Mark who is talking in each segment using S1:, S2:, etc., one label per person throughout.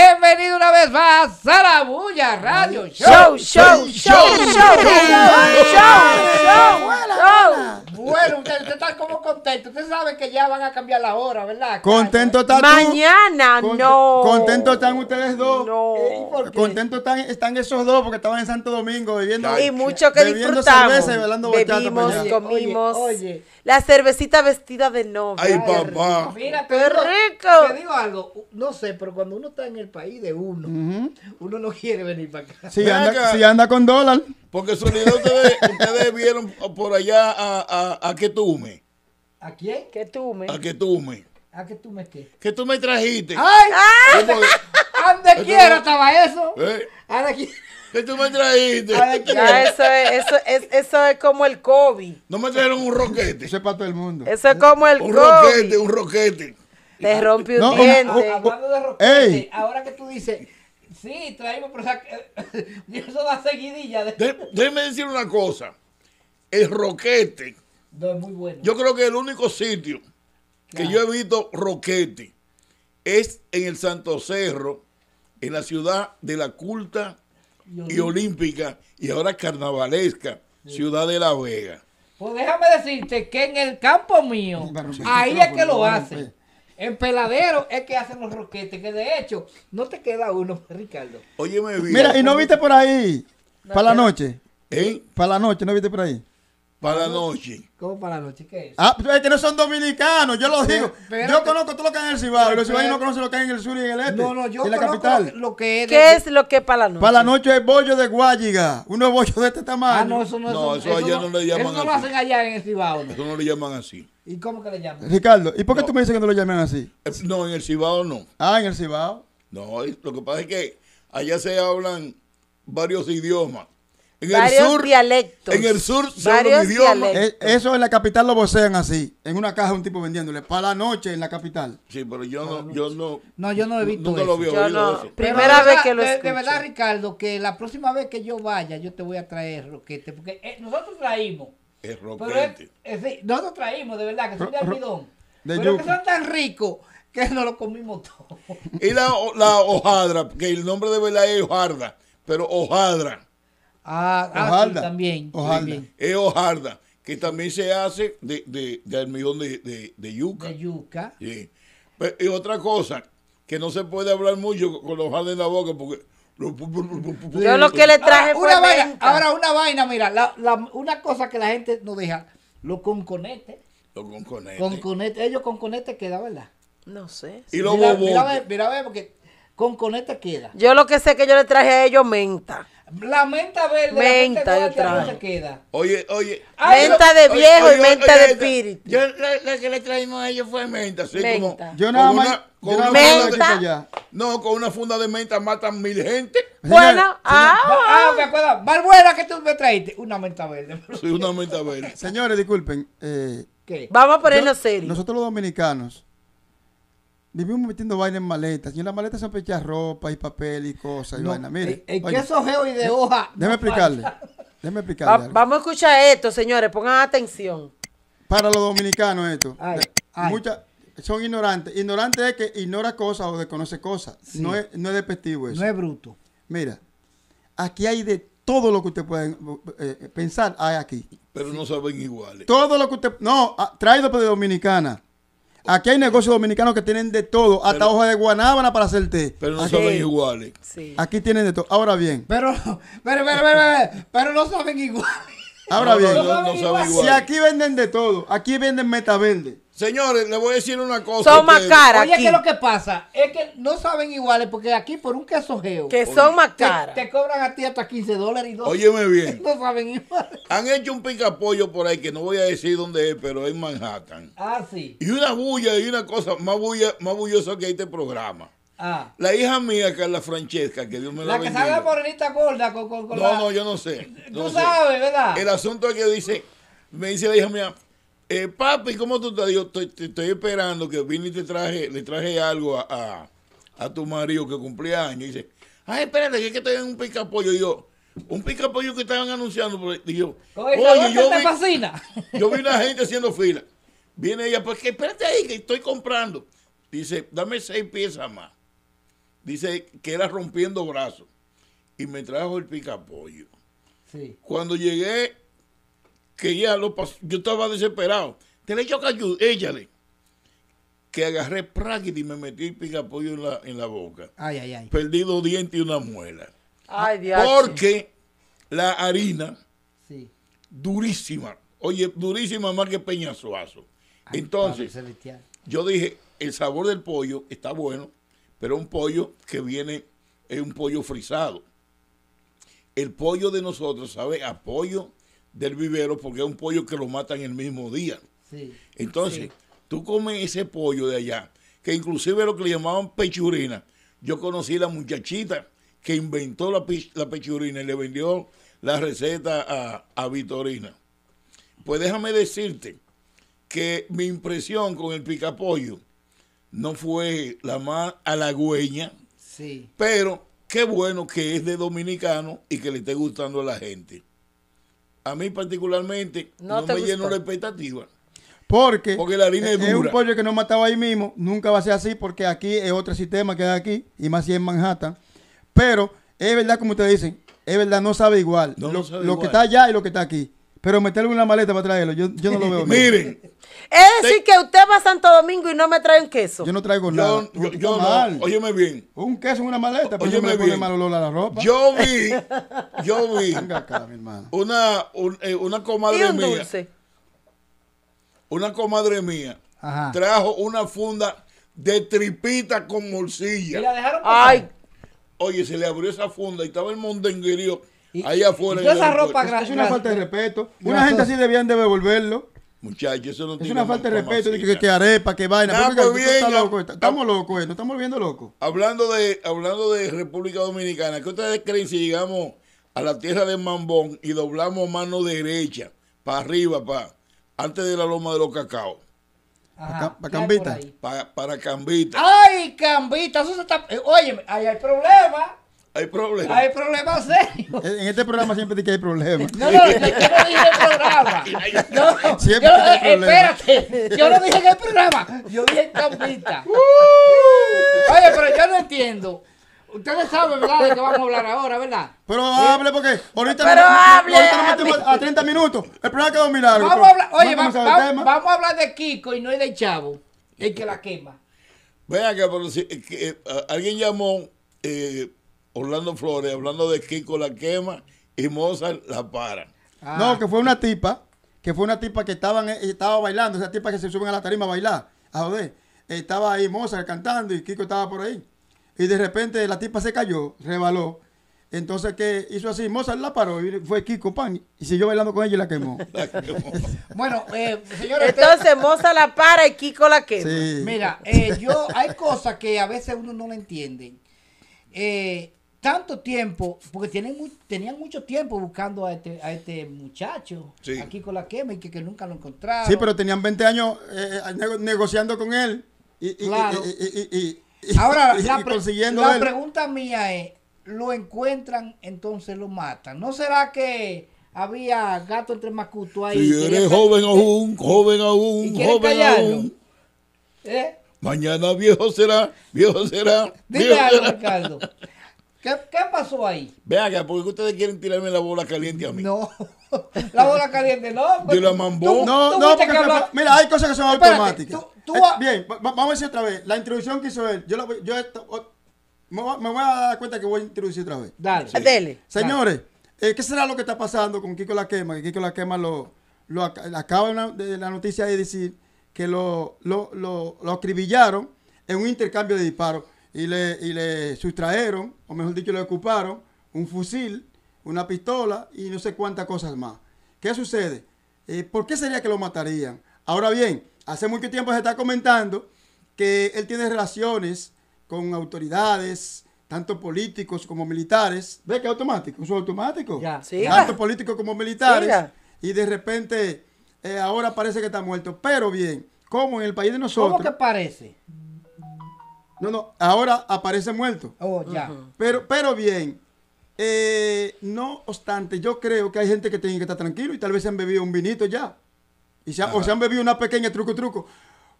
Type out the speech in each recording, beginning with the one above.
S1: Bienvenido una vez más a la Bulla Radio show, show, show. show, show, show bueno, usted, están está como contento. Usted sabe que ya van a cambiar la hora, ¿verdad?
S2: Contento está Mañana, tú? no. Contento están ustedes dos. No. Contento están, están, esos dos porque estaban en Santo Domingo viviendo. Y mucho que bebiendo cerveza y Bebimos, comimos. Oye,
S1: La cervecita vestida de novia. Ay, papá. Mira, qué rico. Te digo algo. No sé, pero cuando uno está en el país de uno, uno no quiere venir para acá.
S3: Si, anda, si
S2: anda, con dólar.
S3: Porque sonido ustedes, vieron por allá a, a, a Ketume. ¿A quién? Ketume. A Ketume. ¿A qué tú me qué? Que tú me trajiste? ¡Ay! ¡Ande ah. quiera estaba
S1: eso! ¿Eh?
S3: Aquí. ¿Qué tú me trajiste? Ya, ah, eso, es, eso, es, eso es como el COVID. No me trajeron un roquete. Eso es para todo el mundo. Eso es como el un COVID. Un roquete, un roquete. Te rompe un diente. Hablando de roquete,
S1: ahora que tú dices Sí, traemos, pero eso da seguidilla.
S3: De... decir una cosa. El roquete. Yo creo que el único sitio que yo he visto roquete es en el Santo Cerro, en la ciudad de la culta y olímpica y, ahora carnavalesca, ciudad de La Vega.
S1: Pues déjame decirte que en el campo mío, ahí es que lo hacen. En peladero es que hacen los roquetes, que de hecho no te queda uno, Ricardo. Oye, me vi. Mira, ¿y no viste
S2: por ahí? para la noche. ¿Eh? Para la noche, ¿no viste por ahí?
S1: Para la noche. ¿Cómo para la noche? ¿Qué es?
S2: Ah, pues, es que no son dominicanos, yo lo digo. Yo conozco todo lo que hay en el Cibao, y los yo no conocen lo que hay en el sur y en el este. No, no, yo en la conozco lo que es. ¿Qué es lo que es para la noche? Para la noche es bollo de guayiga, uno bollo de este tamaño. Ah, no, eso no, es eso, eso allá no,
S3: le llaman eso no lo
S1: hacen allá en el
S3: Cibao. Eso no lo llaman así.
S1: ¿Y cómo que le llaman?
S2: Ricardo, ¿y por qué tú me dices que no lo llaman así? Eh, no, en
S3: el Cibao no. Ah, en el Cibao. No, lo que pasa es que allá se hablan
S2: varios idiomas. En varios el sur, dialectos. En el sur son los idiomas. Eh, eso en la capital lo vocean así, en una caja un tipo vendiéndole, para la noche en la capital. Sí, pero yo no, no yo no. No, yo no he visto nunca eso. Lo yo no. Eso. Primera
S3: vez que lo de, escucho. De verdad,
S1: Ricardo, que la próxima vez que yo vaya, yo te voy a traer roquete, porque eh, nosotros traímos es roquete. Es, nosotros traímos, de verdad, que son de almidón. pero que son tan ricos que no lo comimos todos
S3: Y la, la hojadra, que el nombre de verdad es hojarda, pero hojadra. Ah, ah también. Es hojarda, que también se hace de, de, de almidón de, de, de, yuca. De yuca. Sí. y otra cosa, que no se puede hablar mucho con la hojarda en la boca, porque yo lo que le traje fue una Ahora una vaina,
S1: mira, una cosa que la gente no deja, lo conconete
S3: Lo Conconete,
S1: ellos conconete queda, ¿verdad? No sé. Sí. Y mira, mira, mira, ver, porque conconete queda. Yo lo que sé que yo le traje a ellos menta. La menta verde, menta la menta de no se queda.
S3: Oye, oye. menta de viejo y menta de espíritu. Yo, la, que le traímos a ellos fue menta. Así menta. Como, yo nada más. Con una, menta. no, con una funda de menta matan mil gente. Bueno, ah ah, ah, ah, ah, me acuerdo. Valbuena, que tú me traíste? Una menta verde.
S2: Sí, una menta verde. Señores, disculpen. Eh, ¿Qué? Vamos a ponernos serio. Nosotros los dominicanos Vivimos metiendo vainas en maletas. Y en las maletas son pechas ropa y papel y cosas. Y vaina. Mire. Eh, eh, geo y de hoja. Déjeme explicarle. explicarle. vamos a escuchar esto, señores. Pongan atención. Para los dominicanos, esto. son ignorantes. Ignorante es que ignora cosas o desconoce cosas. No, es, no es despectivo eso. No es bruto. Mira, aquí hay de todo lo que usted pueden eh, pensar, hay aquí.
S3: Pero no saben iguales.
S2: Todo lo que usted. No, ah, traído por Dominicana Aquí hay negocios dominicanos que tienen de todo, hasta hojas de guanábana para hacer té. Pero no saben iguales. Aquí tienen de todo. Ahora bien. Pero, pero, pero, pero,
S1: pero no saben iguales.
S2: Ahora bien, no, igual. si aquí venden de todo, aquí venden meta Señores, les voy a decir una cosa. Son más caras. Oye, que lo que
S1: pasa es que no saben iguales porque aquí por un quesojeo. Que son más caras. Te, cobran a ti hasta 15 dólares y dos. Óyeme bien. No saben iguales.
S3: Han hecho un picapollo por ahí que no voy a decir dónde es, pero es Manhattan.
S1: Ah, sí.
S3: Y una bulla y una cosa más, bulla, más bullosa que este programa. Ah. La hija mía, Carla Francesca, que Dios me la La que bendiga. la
S1: morenita gorda con, con, No, no,
S3: yo no sé. Tú sabes, ¿verdad? El asunto es que dice, me dice la hija mía, eh, papi, ¿cómo tú estás? Yo estoy, te, estoy esperando que vine y te traje, le traje algo a, a, tu marido que cumplía años. dice, ay, espérate, que que estoy en un picapollo. Y yo, un picapollo que estaban anunciando. Y yo, oye, yo, te fascina? yo vi una gente haciendo fila. Viene ella, pues que espérate ahí, que estoy comprando. Dice, dame seis piezas más. Dice que era rompiendo brazos. Y me trajo el picapollo. Sí. Cuando llegué que ya lo pasó. Yo estaba desesperado. Tenía yo que échale. Que agarré práctica y me metí pica pollo en la, en la boca. Ay, ay, ay. Perdí dos dientes y una muela. Ay, Dios. Porque la harina, durísima. Oye, durísima más que peñazoazo. Entonces, yo dije, el sabor del pollo está bueno, pero un pollo que viene, es un pollo frisado. El pollo de nosotros sabe a pollo del vivero porque es un pollo que lo matan el mismo día. Entonces, tú comes ese pollo de allá, que inclusive lo que le llamaban pechurina. Yo conocí la muchachita que inventó la, la pechurina y le vendió la receta a, a Vitorina. Pues déjame decirte que mi impresión con el picapollo no fue la más halagüeña, sí. pero qué bueno que es de dominicano y que le esté gustando a la gente a mí particularmente no, me lleno la expectativa.
S2: Porque, porque la es, un pollo que no mataba ahí mismo, nunca va a ser así porque aquí es otro sistema que hay aquí y más si en Manhattan. Pero es verdad como ustedes dicen, es verdad, no sabe igual. lo, que está allá y lo que está aquí. Pero meterlo en la maleta para traerlo, yo, yo no lo veo. Miren. Es decir, que usted va a Santo Domingo y no me trae un queso. Yo no traigo nada. Yo, yo no. Óyeme bien. Un queso en una maleta, pero me pone mal la ropa. Yo vi,
S3: yo vi. Venga acá, mi hermano. Una, eh, una comadre un mía. Dulce? Una comadre mía trajo una funda de tripita con morcilla. Y la dejaron Ay. Oye, se le abrió esa funda y estaba el mondenguerío Ahí afuera. esa ropa Es una falta de respeto. Una gente así
S2: debían debe devolverlo. Muchachos, eso no Es una falta de respeto, que, arepa, que vaina. Pues estamos locos, no estamos volviendo locos.
S3: Hablando de, hablando de República Dominicana, ¿qué ustedes creen si llegamos a la tierra de Mambón y doblamos mano derecha, para arriba, para antes de la loma de los cacao?
S2: para Cambita.
S3: Para, Cambita.
S2: ¡Ay,
S1: Cambita! oye, eh, ahí hay problema.
S2: Hay problemas. Hay problemas sí. En este programa siempre dice que hay problemas. No, no, yo no dije el programa. No, siempre hay Espérate, yo no dije en
S1: el programa. Yo dije en campista. Uh. Oye, pero yo
S2: no entiendo.
S1: Ustedes saben, ¿verdad? De qué vamos a hablar ahora, ¿verdad?
S2: Pero hable porque ahorita Pero no, hable, ahorita a 30 minutos. El programa quedó milagro. Vamos a hablar, oye, vamos, a
S1: hablar de Kiko y no de Chavo, el que la quema.
S3: Vean que, pero si, eh, alguien llamó eh, Orlando Flores hablando de Kiko la quema y Mozart la para.
S2: Ah. No, que fue una tipa, que fue una tipa que estaban, eh, estaba bailando, esa tipa que se suben a la tarima a bailar, a joder. Estaba ahí Mozart cantando y Kiko estaba por ahí. Y de repente la tipa se cayó, rebaló. Entonces, ¿qué hizo así? Mozart la paró y fue Kiko Pan y siguió bailando con ella y la quemó. bueno,
S1: eh, señores. Entonces, Mozart la para y Kiko la quema. Mira, eh, yo, hay cosas que a veces uno no la entiende. Eh, tanto tiempo, porque tienen tenían mucho tiempo buscando a este, a este muchacho aquí con la quema y que, nunca lo encontraron. Sí,
S2: pero tenían 20 años eh, eh, negociando con él y, y, claro. y, Ahora, la, la
S1: pregunta mía es, ¿lo encuentran, entonces lo matan? ¿No será que había gato entre macuto ahí? Si eres joven
S3: aún, joven aún, joven aún. ¿Eh? Mañana viejo será, viejo será. Dime algo, Ricardo. ¿Qué, pasó ahí? Vean, porque
S2: ustedes quieren tirarme la bola caliente a mí. No.
S1: La bola caliente, no. Pues, de
S2: la mambo. No, no, porque mira, hay cosas que son automáticas. Eh, bien, vamos a decir otra vez. La introducción que hizo él, yo, yo oh, me, voy a dar cuenta que voy a introducir otra vez. Dale. Señores, eh, ¿qué será lo que está pasando con Kiko La Quema? Que Kiko La Quema lo, lo acaba de la noticia de decir que lo, lo, lo, lo acribillaron en un intercambio de disparos y le, y le sustrajeron, o mejor dicho, lo ocuparon un fusil, una pistola y no sé cuántas cosas más. ¿Qué sucede? Eh, ¿Por qué sería que lo matarían? Ahora bien, hace mucho tiempo se está comentando que él tiene relaciones con autoridades, tanto políticos como militares. ¿Ve que automático? uso automático. Ya. Sí, tanto políticos como militares. y de repente, eh, ahora parece que está muerto. Pero bien, como en el país de nosotros. ¿Cómo que parece? No, no, ahora aparece muerto. Oh, ya. Pero, pero bien, eh, no obstante, yo creo que hay gente que tiene que estar tranquilo y tal vez se han bebido un vinito ya. Y se o se han bebido una pequeña truco truco.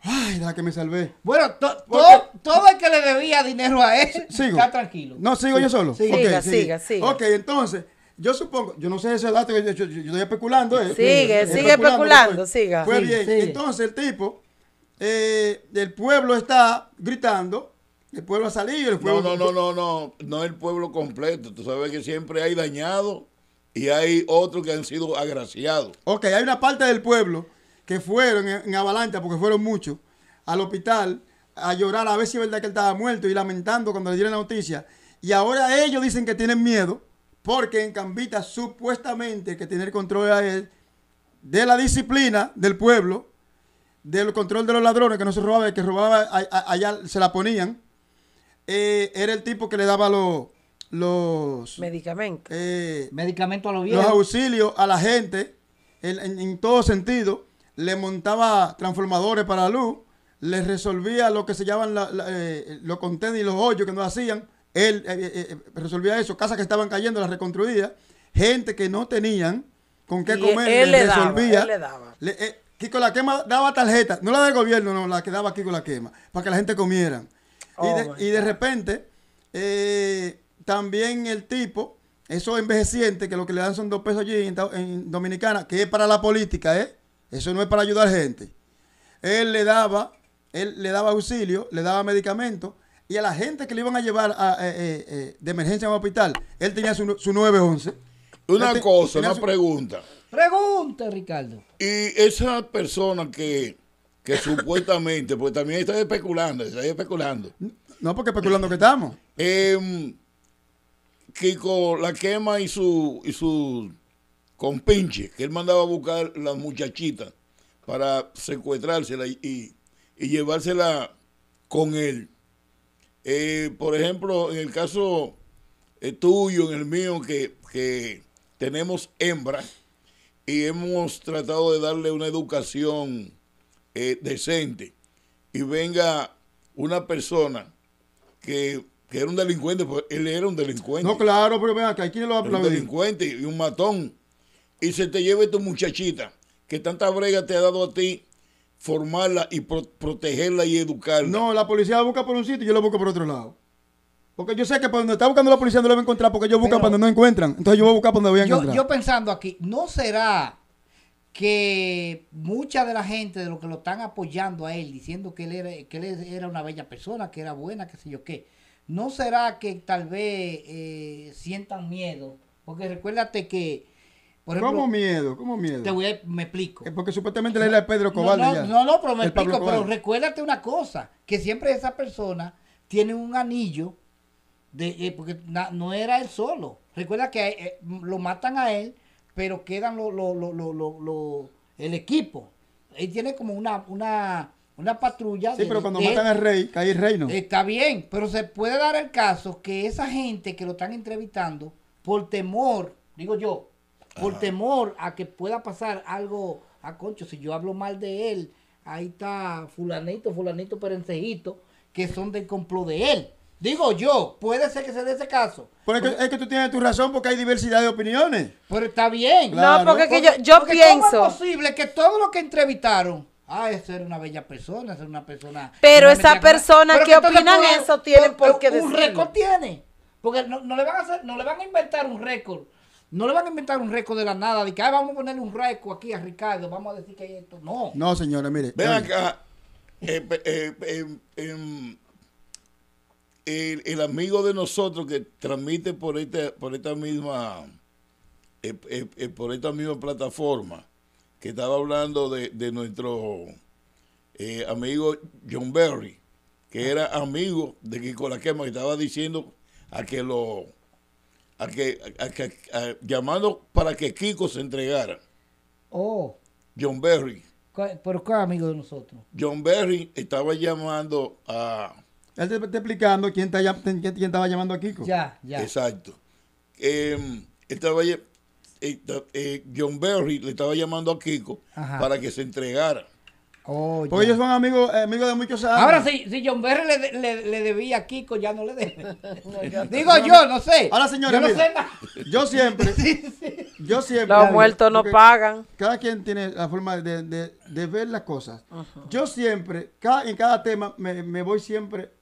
S2: Ay, la que me salvé. Bueno, todo el que le debía dinero a él está
S1: tranquilo. No, sigo yo solo. Sí. Okay, siga, siga, siga. Ok,
S2: entonces, yo supongo, yo no sé ese dato, yo, yo, estoy especulando. Eh, sigue, sigue especulando, pues. siga. Fue pues bien, entonces el tipo eh, el pueblo está gritando. El pueblo ha salido. El pueblo... No, no, no, no, no. No el pueblo completo. Tú sabes que siempre hay
S3: dañados y hay otros que han sido agraciados.
S2: Ok, hay una parte del pueblo que fueron en, avalancha, porque fueron muchos, al hospital a llorar a ver si es verdad que él estaba muerto y lamentando cuando le dieron la noticia. Y ahora ellos dicen que tienen miedo porque en Cambita supuestamente que tiene el control a él de la disciplina del pueblo del control de los ladrones, que no se robaba, y que robaba allá se la ponían, eh, era el tipo que le daba eh, los... los
S1: medicamentos. medicamentos a los viejos. Los auxilios
S2: a la gente, en, todo sentido. Le montaba transformadores para la luz, le resolvía lo que se llaman eh, los contenedores y los hoyos que no hacían. Él resolvía eso, casas que estaban cayendo las reconstruía, gente que no tenían con qué comer, él le resolvía. Daba, le daba. Kiko la quema daba tarjetas. no la del gobierno, no, la que daba Kiko la quema, para que la gente comiera. y, oh de, repente, eh, también el tipo, esos envejeciente, que lo que le dan son dos pesos allí en, Dominicana, que es para la política, ¿eh? Eso no es para ayudar gente. Él le daba, él le daba auxilio, le daba medicamentos y a la gente que le iban a llevar eh, eh, de emergencia a un hospital, él tenía su, su 911. Una cosa, una pregunta. Pregunta Ricardo. Y esa
S3: persona que, que supuestamente, pues también está especulando, está especulando. No, porque especulando que estamos. Que em, Kiko La Quema y su, y su compinche, que él mandaba a buscar las muchachitas para secuestrársela y, y, llevársela con él. Eh, por ejemplo, en el caso eh, tuyo, en el mío, que, que tenemos hembras, y hemos tratado de darle una educación eh, decente y venga una persona que, era un delincuente, porque él era un delincuente. No,
S2: claro, pero vea que aquí lo aplaudimos. Un
S3: delincuente y un matón. Y se te lleve tu muchachita, que tanta brega te ha dado
S2: a ti formarla y protegerla y educarla. No, la policía la busca por un sitio y yo la busco por otro lado. Porque yo sé que cuando está buscando la policía no lo va a encontrar porque ellos buscan cuando no encuentran. Entonces yo voy a buscar cuando voy a encontrar. Yo,
S1: pensando aquí, ¿no será que mucha de la gente de los que lo están apoyando a él, diciendo que él era, una bella persona, que era buena, qué sé yo qué? ¿No será que tal vez eh, sientan miedo? Porque recuérdate que...
S2: ¿Cómo miedo? ¿Cómo miedo? Te voy a, me explico. Eh, porque supuestamente la isla de Pedro Cobal. no, no, No,
S1: pero me explico. Pero recuérdate una cosa, que siempre esa persona tiene un anillo de, eh, porque no era él solo. Recuerda que eh, lo matan a él, pero quedan lo, lo, lo, el equipo. Él tiene como una, una, una patrulla. Sí, pero cuando matan al este. rey, cae el reino. Está bien, pero se puede dar el caso que esa gente que lo están entrevistando, por temor, digo yo, por temor a que pueda pasar algo a ah, Concho, si yo hablo mal de él, ahí está fulanito, fulanito, perencejito, que son del complot de él. Digo yo, puede ser que se dé ese caso. es que, tú tienes tu razón porque hay diversidad de opiniones. Pero está bien. No, porque, yo, pienso. es posible que todos los que entrevistaron ah, esa era una bella persona, esa una persona. Pero esa persona que, opinan eso tienen por, qué Un récord tiene. Porque no, le van a no le van a inventar un récord. No le van a inventar un récord de la nada, de que Ay, vamos a ponerle un récord aquí a Ricardo, vamos a decir que hay esto. No.
S2: No, señora, mire. Ven
S3: que el, amigo de nosotros que transmite por esta, por esta misma eh, eh, eh, por esta misma plataforma que estaba hablando de, nuestro amigo John Berry, que era amigo de Kiko Laquema, que estaba diciendo a que lo a que, a llamando para que Kiko se entregara. Oh. John Berry.
S2: ¿Pero qué amigo de nosotros?
S3: John Berry estaba llamando a él te está
S2: explicando quién, estaba llamando a Kiko.
S3: Ya, ya. Exacto. Em, estaba, eh, eh, John Berry le estaba llamando a Kiko para que se entregara.
S2: Oh, porque ellos son amigos, eh, amigos de muchos años. Ahora,
S1: sí, si John Berry le, debía a Kiko, ya no le debe. Digo yo, no
S2: sé. Ahora, señores, yo, siempre. Yo siempre. Los muertos no pagan. Cada quien tiene la forma de, ver las cosas. Yo siempre, en cada tema, me, me voy siempre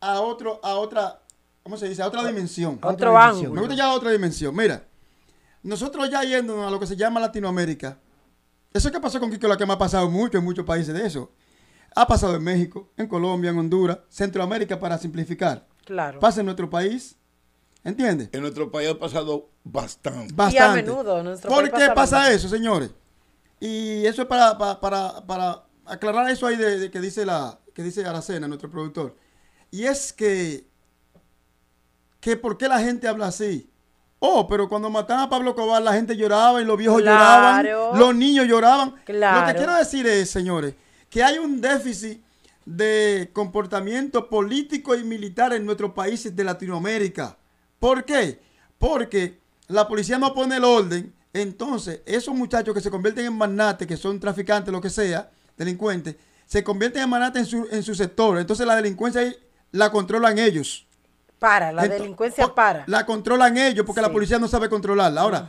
S2: a otro, a otra, ¿cómo se dice? A otra dimensión. otro Me gusta ya a otra dimensión. Mira, nosotros ya yendo a lo que se llama Latinoamérica, eso que pasó con Kiko, lo que me ha pasado mucho en muchos países de eso. Ha pasado en México, en Colombia, en Honduras, Centroamérica, para simplificar. Claro. Pasa en nuestro país, ¿entiendes? En nuestro país ha pasado bastante. Bastante. Y a menudo. ¿Por qué pasa, eso, señores? Y eso es para, para, para, aclarar eso ahí que dice la que dice Aracena, nuestro productor. Y es que, que ¿por qué la gente habla así? Oh, pero cuando mataron a Pablo Cobar, la gente lloraba y los viejos lloraban, los niños lloraban.
S1: Lo que quiero
S2: decir es, señores, que hay un déficit de comportamiento político y militar en nuestros países de Latinoamérica. ¿Por qué? Porque la policía no pone el orden, entonces esos muchachos que se convierten en magnates, que son traficantes, lo que sea, delincuentes, se convierten en magnates en su, sector. Entonces la delincuencia la controlan ellos. Para, la delincuencia para. La controlan ellos porque la policía no sabe controlarla. Ahora,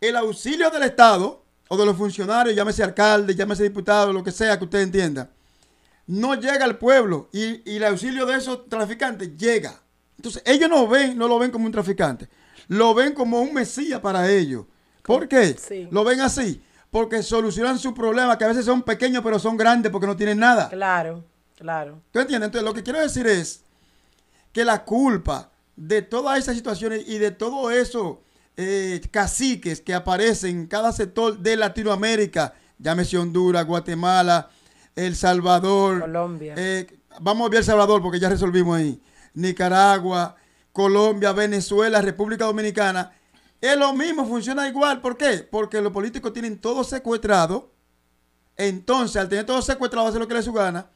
S2: el auxilio del Estado o de los funcionarios, llámese alcalde, llámese diputado, lo que sea que usted entienda, no llega al pueblo y, el auxilio de esos traficantes llega. Entonces, ellos no ven, no lo ven como un traficante, lo ven como un mesía para ellos. ¿Por qué? Lo ven así, porque solucionan sus problemas, que a veces son pequeños, pero son grandes porque no tienen nada. Claro. Claro. ¿Tú entiendes? Entonces, lo que quiero decir es que la culpa de todas esas situaciones y de todo eso eh, caciques que aparecen en cada sector de Latinoamérica, llámese Honduras, Guatemala, El Salvador, Colombia. Eh, vamos a ver El Salvador porque ya resolvimos ahí. Nicaragua, Colombia, Venezuela, República Dominicana. Es lo mismo, funciona igual. ¿Por qué? Porque los políticos tienen todo secuestrado. Entonces, al tener todo secuestrado, hace lo que les su gana.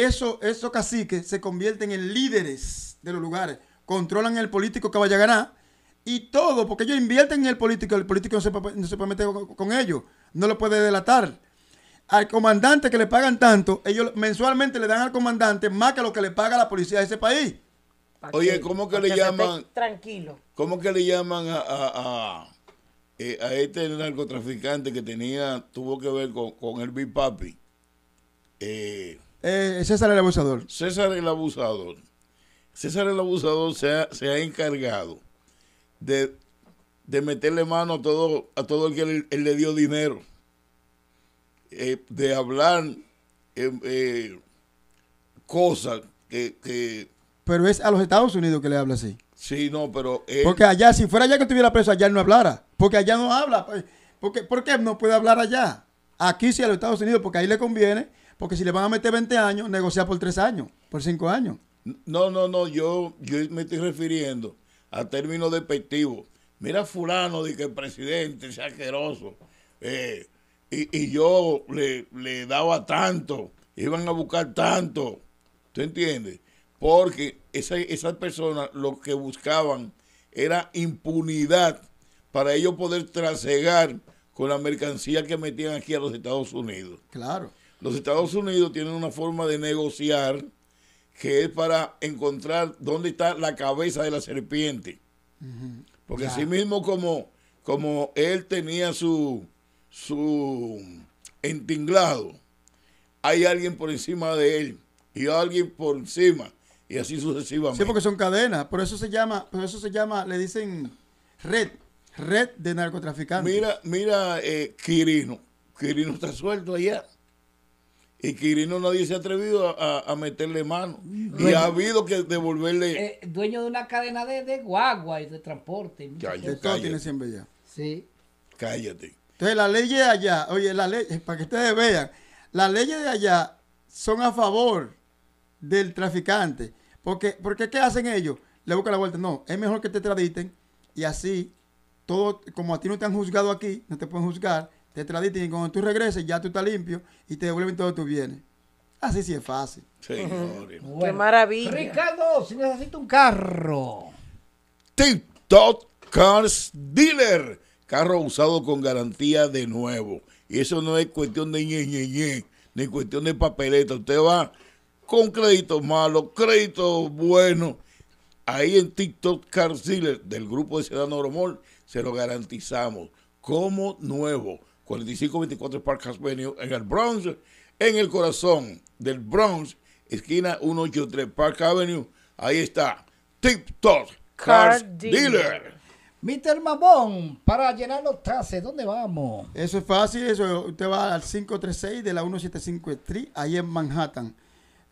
S2: Eso, esos caciques se convierten en líderes de los lugares, controlan el político que vaya a ganar y todo, porque ellos invierten en el político, el político no se, no puede meter con, ellos, no lo puede delatar. Al comandante que le pagan tanto, ellos mensualmente le dan al comandante más que lo que le paga la policía de ese país. Oye, ¿cómo que le llaman?
S1: Tranquilo.
S2: ¿Cómo
S3: que le llaman a, eh, a, este narcotraficante que tenía, tuvo que ver con, con el Big Papi? Eh,
S2: eh, César el abusador.
S3: César el abusador. César el abusador se ha, se ha encargado de, de, meterle mano a todo, a todo el que le, dio dinero. Eh, de hablar eh,
S2: cosas que, Pero es a los Estados Unidos que le habla así. Sí, no, pero... Porque allá, si fuera allá que estuviera preso, allá no hablara. Porque allá no habla. Pues, porque, ¿Por qué no puede hablar allá? Aquí sí a los Estados Unidos, porque ahí le conviene porque si le van a meter 20 años, negociar por 3 años, por 5 años.
S3: No, no, no, yo, yo me estoy refiriendo a términos despectivos. Mira fulano de que el presidente es asqueroso. Eh, y, yo le, le daba tanto, iban a buscar tanto. ¿Tú entiendes? Porque esas personas lo que buscaban era impunidad para ellos poder trasegar con la mercancía que metían aquí a los Estados Unidos. Claro. Los Estados Unidos tienen una forma de negociar que es para encontrar dónde está la cabeza de la serpiente. Porque así mismo como, como él tenía su, su entinglado, hay alguien por encima de él y alguien por encima y así sucesivamente. Sí, porque son
S2: cadenas, por eso se llama, por eso se llama, le dicen red, red de narcotraficantes. Mira, mira, eh,
S3: Quirino, Quirino está suelto allá y Quirino nadie se ha atrevido a, meterle mano. y
S2: ha habido que devolverle. Eh,
S1: dueño de una cadena de, de guagua y de
S2: transporte. Cállate, cállate. Sí. Cállate. Entonces, la ley de allá, oye, la ley... Eh, para que ustedes vean, las leyes de allá son a favor del traficante. Porque, porque ¿qué hacen ellos? Le buscan la vuelta. No, es mejor que te traditen y así, todo, como a ti no te han juzgado aquí, no te pueden juzgar te traditen y cuando tú regreses ya tú estás limpio y te devuelven todos tus bienes. Así sí es fácil. Señores.
S1: Qué maravilla.
S2: Ricardo, si necesito un carro. TikTok
S3: Cars Dealer. Carro usado con garantía de nuevo. Y eso no es cuestión de ñe, ñe, ñe ni cuestión de papeleta. Usted va con créditos malos, créditos buenos. Ahí en TikTok Cars Dealer del grupo de ciudad Romol se lo garantizamos como nuevo. 4524 Park Avenue en el Bronx, en el corazón del Bronx, esquina 183 Park Avenue. Ahí está, Tip Top Car Dealer.
S1: Mr. Mamón, para llenar los tases, ¿dónde vamos?
S2: Eso es fácil, eso usted va al 536 de la 1753, ahí en Manhattan.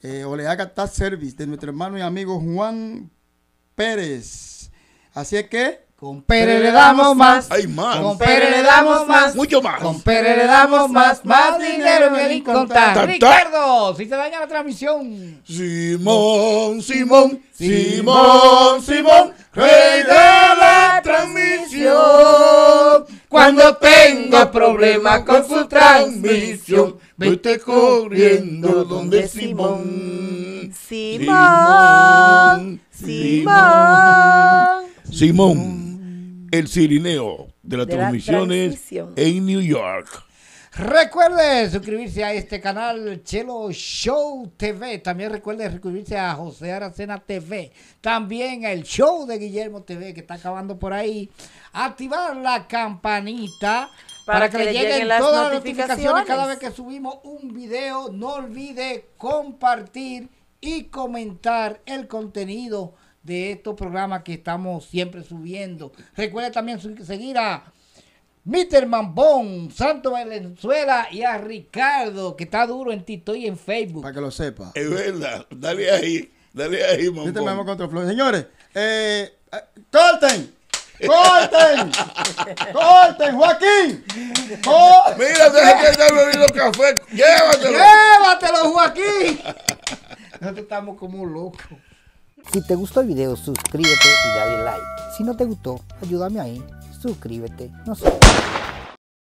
S2: Eh, o le haga Service de nuestro hermano y amigo Juan Pérez. Así es que con Pérez le damos más. Hay más. Con Pérez le damos más.
S3: Mucho
S1: más. Con Pérez le damos más. Más dinero en el incontar. Ricardo, si te daña la transmisión.
S3: Simón, Simón, Simón, Simón, rey de la transmisión. Cuando tenga problemas con su transmisión, me vete corriendo donde Simón. Simón. Simón. Simón el sirineo de las transmisiones en New York.
S1: Recuerde suscribirse a este canal Chelo Show TV. También recuerde suscribirse a José Aracena TV. También el show de Guillermo TV que está acabando por ahí. Activar la campanita para, que, le lleguen, todas las notificaciones cada vez que subimos un video. No olvide compartir y comentar el contenido de estos programas que estamos siempre subiendo. Recuerda también seguir a Mr. Mambón, Santo Valenzuela y a Ricardo, que está duro en Tito y en Facebook. Para que lo sepa.
S2: Es verdad, dale ahí, dale ahí, Mambón. Señores, eh, eh, corten. ¡Corten! ¡Corten, Joaquín! Mira, deja que estar los café. ¡Llévatelo! ¡Llévatelo, Joaquín!
S1: Nosotros estamos como locos. Si te gustó el video, suscríbete y dale like. Si no te gustó, ayúdame ahí, suscríbete, no sé.